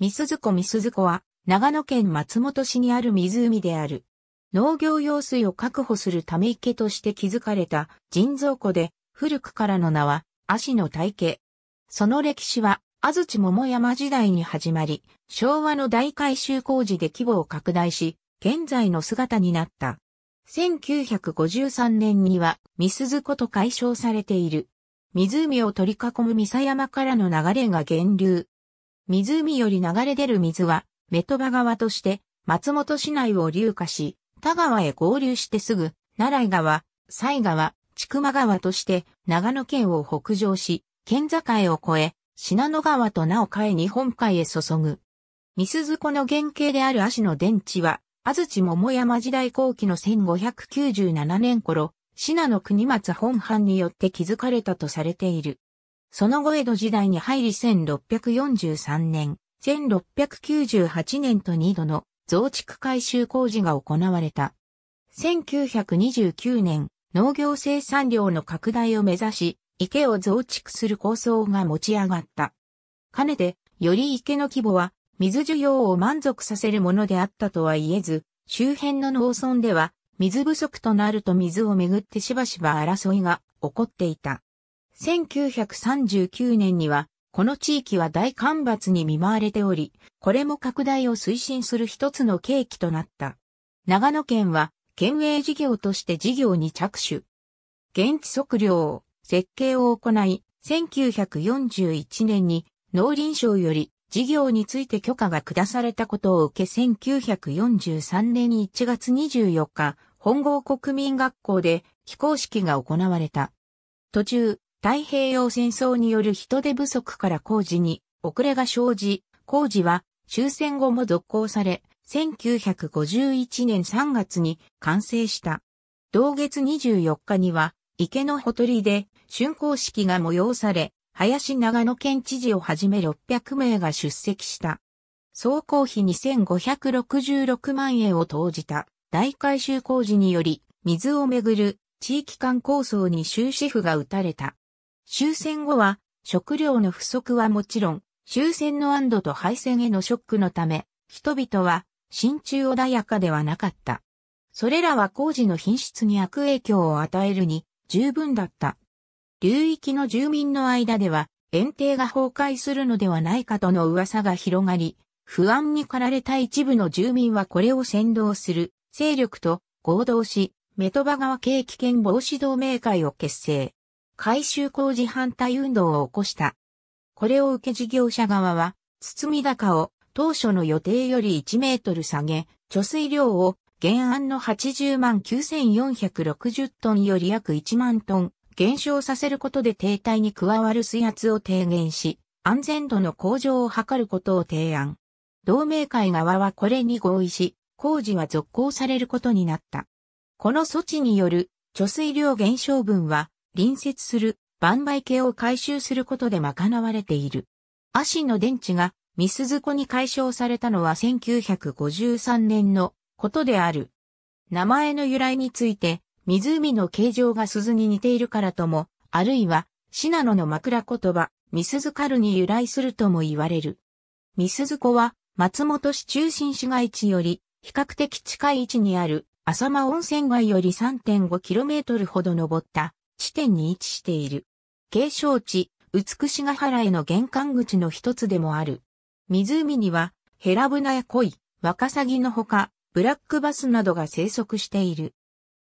ミスズ湖ミスズ湖は、長野県松本市にある湖である。農業用水を確保するため池として築かれた人造湖で、古くからの名は、足の体系。その歴史は、安土桃山時代に始まり、昭和の大改修工事で規模を拡大し、現在の姿になった。1953年には、ミスズ湖と解消されている。湖を取り囲む三佐山からの流れが源流。湖より流れ出る水は、メトバ川として、松本市内を流下し、田川へ合流してすぐ、奈良井川、西川、千曲川として、長野県を北上し、県境を越え、信濃川と名を変え日本海へ注ぐ。ミスズコの原型である足の電池は、安土桃山時代後期の1597年頃、信濃国松本藩によって築かれたとされている。その後江戸時代に入り1643年、1698年と2度の増築改修工事が行われた。1929年、農業生産量の拡大を目指し、池を増築する構想が持ち上がった。かねて、より池の規模は水需要を満足させるものであったとは言えず、周辺の農村では水不足となると水をめぐってしばしば争いが起こっていた。1939年には、この地域は大干ばつに見舞われており、これも拡大を推進する一つの契機となった。長野県は、県営事業として事業に着手。現地測量、設計を行い、1941年に農林省より事業について許可が下されたことを受け1943年1月24日、本郷国民学校で非公式が行われた。途中、太平洋戦争による人手不足から工事に遅れが生じ、工事は終戦後も続行され、1951年3月に完成した。同月24日には池のほとりで竣工式が催され、林長野県知事をはじめ600名が出席した。総工費2566万円を投じた大改修工事により、水をめぐる地域間構想に終止符が打たれた。終戦後は、食料の不足はもちろん、終戦の安堵と敗戦へのショックのため、人々は、心中穏やかではなかった。それらは工事の品質に悪影響を与えるに、十分だった。流域の住民の間では、園庭が崩壊するのではないかとの噂が広がり、不安に駆られた一部の住民はこれを先導する勢力と合同し、メトバ川景気圏防止同盟会を結成。改修工事反対運動を起こした。これを受け事業者側は、包み高を当初の予定より1メートル下げ、貯水量を原案の80万9460トンより約1万トン減少させることで停滞に加わる水圧を低減し、安全度の向上を図ることを提案。同盟会側はこれに合意し、工事は続行されることになった。この措置による貯水量減少分は隣接する万倍系を回収することで賄われている。アシの電池がミスズコに解消されたのは1953年のことである。名前の由来について、湖の形状が鈴に似ているからとも、あるいは、シナノの枕言葉、ミスズカルに由来するとも言われる。ミスズコは、松本市中心市街地より、比較的近い位置にある、浅間温泉街より 3.5km ほど登った、地点に位置している。景勝地、美しが原への玄関口の一つでもある。湖には、ヘラブナやコイ、ワカサギのほか、ブラックバスなどが生息している。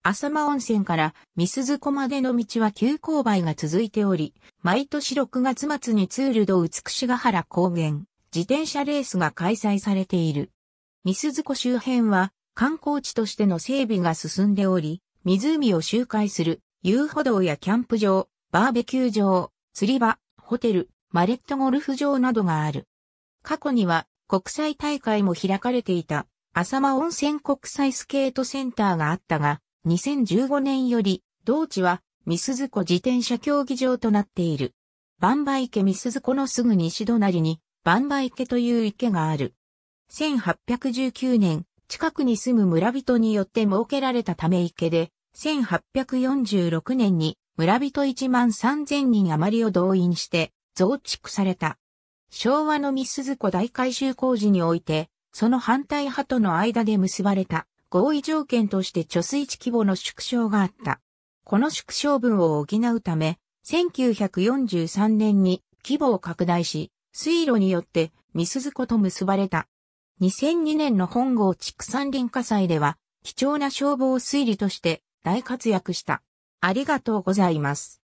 浅間温泉から三鈴湖までの道は急勾配が続いており、毎年6月末にツールド美しが原高原、自転車レースが開催されている。三鈴湖周辺は観光地としての整備が進んでおり、湖を周回する遊歩道やキャンプ場、バーベキュー場、釣り場、ホテル、マレットゴルフ場などがある。過去には国際大会も開かれていた浅間温泉国際スケートセンターがあったが、2015年より同地はミスズコ自転車競技場となっている。バンバ池ミスズコのすぐ西隣にバンバ池という池がある。1819年、近くに住む村人によって設けられたため池で、1846年に村人1万3000人余りを動員して増築された。昭和の三鈴湖大改修工事において、その反対派との間で結ばれた合意条件として貯水池規模の縮小があった。この縮小分を補うため、1943年に規模を拡大し、水路によって三鈴湖と結ばれた。2002年の本郷畜産林火災では、貴重な消防水利として大活躍した。ありがとうございます。